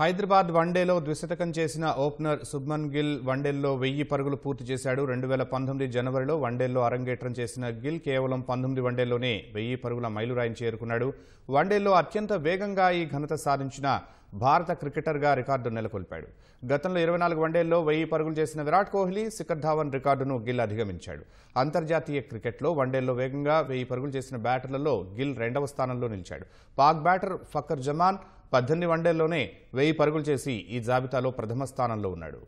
హైదరాబాద్ వన్డేలో ద్విశతకం చేసిన ఓపెనర్ శుభ్మన్ గిల్ వన్డేల్లో వెయ్యి పరుగులు పూర్తి చేశాడు రెండు వేల పంతొమ్మిది జనవరిలో వన్డేల్లో అరంగేట్రం చేసిన గిల్ కేవలం పంతొమ్మిది వన్డేల్లోనే వెయ్యి పరుగుల మైలురాయిని చేరుకున్నాడు వన్డేల్లో అత్యంత వేగంగా ఈ ఘనత సాధించిన భారత క్రికెటర్గా రికార్డు నెలకొల్పాడు గతంలో ఇరవై నాలుగు వన్డేల్లో వెయ్యి పరుగులు చేసిన విరాట్ కోహ్లీ శిఖర్ ధావన్ రికార్డును గిల్ అధిగమించాడు అంతర్జాతీయ క్రికెట్లో వన్డేల్లో వేగంగా వెయ్యి పరుగులు చేసిన బ్యాటర్లలో గిల్ రెండవ స్థానంలో నిలిచాడు పాక్ బ్యాటర్ ఫకర్ జమాన్ పద్దెనిమిది వన్డేల్లోనే వెయ్యి పరుగులు చేసి ఈ జాబితాలో ప్రథమ స్థానంలో ఉన్నాడు